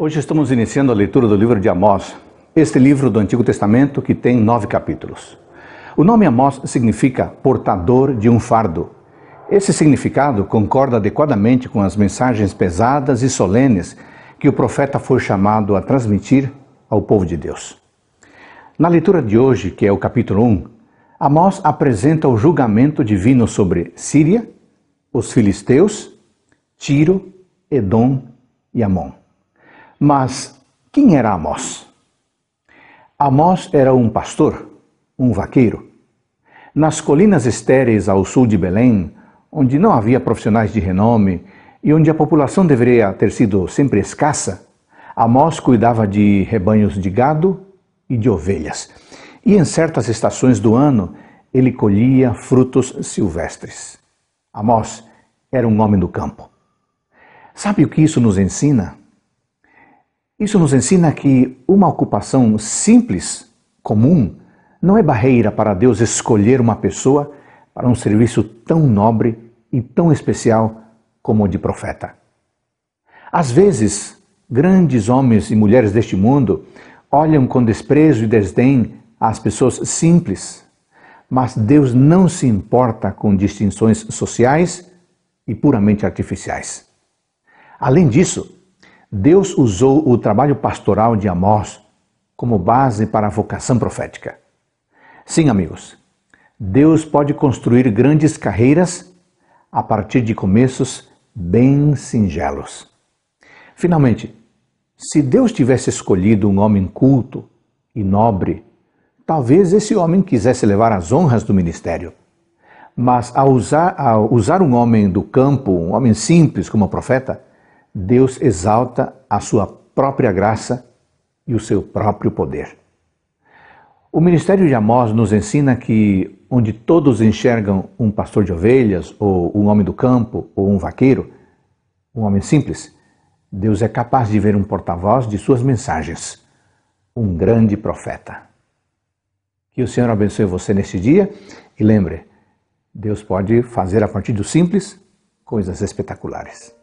Hoje estamos iniciando a leitura do livro de Amós, este livro do Antigo Testamento que tem nove capítulos. O nome Amós significa portador de um fardo. Esse significado concorda adequadamente com as mensagens pesadas e solenes que o profeta foi chamado a transmitir ao povo de Deus. Na leitura de hoje, que é o capítulo 1, Amós apresenta o julgamento divino sobre Síria, os filisteus, Tiro, Edom e Amon. Mas quem era Amós? Amós era um pastor, um vaqueiro. Nas colinas estéreis ao sul de Belém, onde não havia profissionais de renome e onde a população deveria ter sido sempre escassa, Amós cuidava de rebanhos de gado e de ovelhas. E em certas estações do ano, ele colhia frutos silvestres. Amós era um homem do campo. Sabe o que isso nos ensina? Isso nos ensina que uma ocupação simples, comum, não é barreira para Deus escolher uma pessoa para um serviço tão nobre e tão especial como o de profeta. Às vezes, grandes homens e mulheres deste mundo olham com desprezo e desdém às pessoas simples, mas Deus não se importa com distinções sociais e puramente artificiais. Além disso, Deus usou o trabalho pastoral de Amós como base para a vocação profética. Sim, amigos, Deus pode construir grandes carreiras a partir de começos bem singelos. Finalmente, se Deus tivesse escolhido um homem culto e nobre, talvez esse homem quisesse levar as honras do ministério. Mas ao usar, ao usar um homem do campo, um homem simples como profeta, Deus exalta a sua própria graça e o seu próprio poder. O ministério de Amós nos ensina que onde todos enxergam um pastor de ovelhas, ou um homem do campo, ou um vaqueiro, um homem simples, Deus é capaz de ver um porta-voz de suas mensagens, um grande profeta. Que o Senhor abençoe você neste dia e lembre, Deus pode fazer a partir do simples coisas espetaculares.